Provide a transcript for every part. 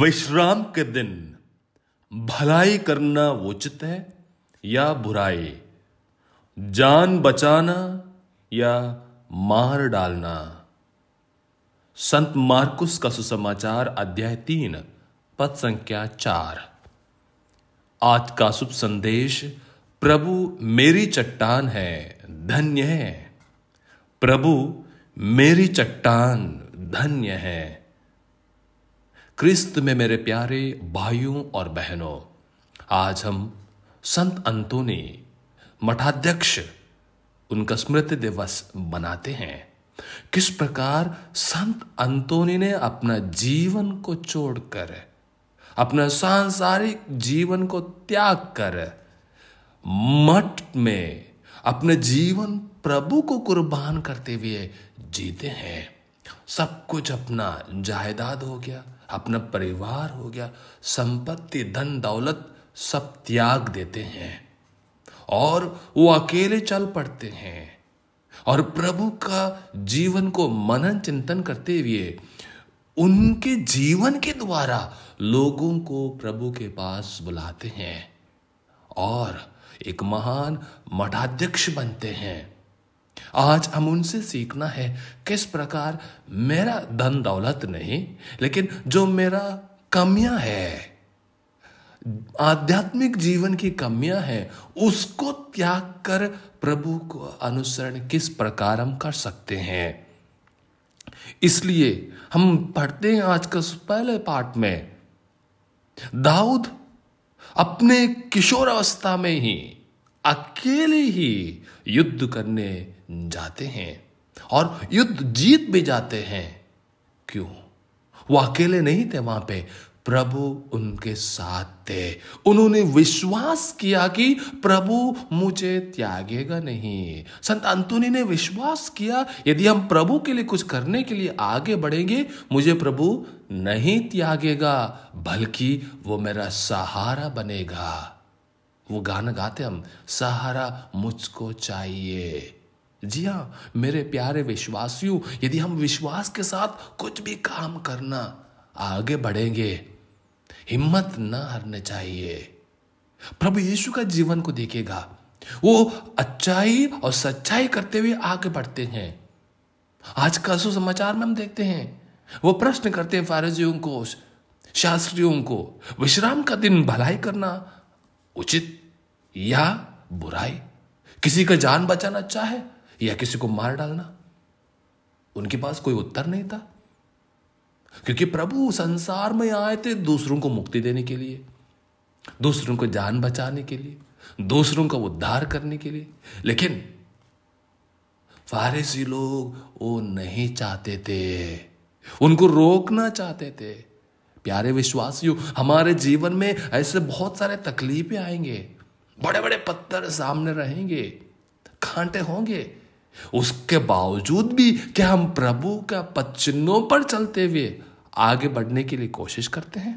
विश्राम के दिन भलाई करना उचित है या बुराई जान बचाना या मार डालना संत मार्कुस का सुसमाचार अध्याय तीन पद संख्या चार आज का शुभ संदेश प्रभु मेरी चट्टान है धन्य है प्रभु मेरी चट्टान धन्य है क्रिस्त में मेरे प्यारे भाइयों और बहनों आज हम संत अंतोनी मठाध्यक्ष उनका स्मृति दिवस मनाते हैं किस प्रकार संत अंतोनी ने अपना जीवन को छोड़कर अपना सांसारिक जीवन को त्याग कर मठ में अपने जीवन प्रभु को कुर्बान करते हुए जीते हैं सब कुछ अपना जायदाद हो गया अपना परिवार हो गया संपत्ति धन दौलत सब त्याग देते हैं और वो अकेले चल पड़ते हैं और प्रभु का जीवन को मनन चिंतन करते हुए उनके जीवन के द्वारा लोगों को प्रभु के पास बुलाते हैं और एक महान मठाध्यक्ष बनते हैं आज हम उनसे सीखना है किस प्रकार मेरा धन दौलत नहीं लेकिन जो मेरा कमियां है आध्यात्मिक जीवन की कमियां हैं उसको त्याग कर प्रभु को अनुसरण किस प्रकार हम कर सकते हैं इसलिए हम पढ़ते हैं आज का पहले पाठ में दाऊद अपने किशोर अवस्था में ही अकेले ही युद्ध करने जाते हैं और युद्ध जीत भी जाते हैं क्यों वो अकेले नहीं थे वहां पे प्रभु उनके साथ थे उन्होंने विश्वास किया कि प्रभु मुझे त्यागेगा नहीं संत अंतुनी ने विश्वास किया यदि हम प्रभु के लिए कुछ करने के लिए आगे बढ़ेंगे मुझे प्रभु नहीं त्यागेगा बल्कि वो मेरा सहारा बनेगा वो गाना गाते हम सहारा मुझको चाहिए जी हाँ मेरे प्यारे विश्वासियों यदि हम विश्वास के साथ कुछ भी काम करना आगे बढ़ेंगे हिम्मत न हारने चाहिए प्रभु यीशु का जीवन को देखेगा वो अच्छाई और सच्चाई करते हुए आगे बढ़ते हैं आज का सुसमाचार में हम देखते हैं वो प्रश्न करते हैं फारजियों को शास्त्रियों को विश्राम का दिन भलाई करना उचित या बुराई किसी का जान बचाना चाहे या किसी को मार डालना उनके पास कोई उत्तर नहीं था क्योंकि प्रभु संसार में आए थे दूसरों को मुक्ति देने के लिए दूसरों को जान बचाने के लिए दूसरों का उद्धार करने के लिए लेकिन फारसी लोग वो नहीं चाहते थे उनको रोकना चाहते थे प्यारे विश्वासियों हमारे जीवन में ऐसे बहुत सारे तकलीफें आएंगे बड़े बड़े पत्थर सामने रहेंगे खांटे होंगे उसके बावजूद भी क्या हम प्रभु का पचनों पर चलते हुए आगे बढ़ने के लिए कोशिश करते हैं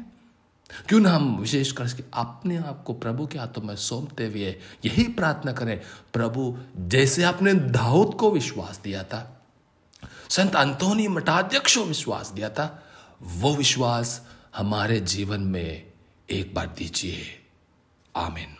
क्यों ना हम विशेष करके अपने आप को प्रभु के हाथों में सौंपते हुए यही प्रार्थना करें प्रभु जैसे आपने दाऊद को विश्वास दिया था संत अंतोनी मठाध्यक्ष को विश्वास दिया था वो विश्वास हमारे जीवन में एक बार दीजिए आमिन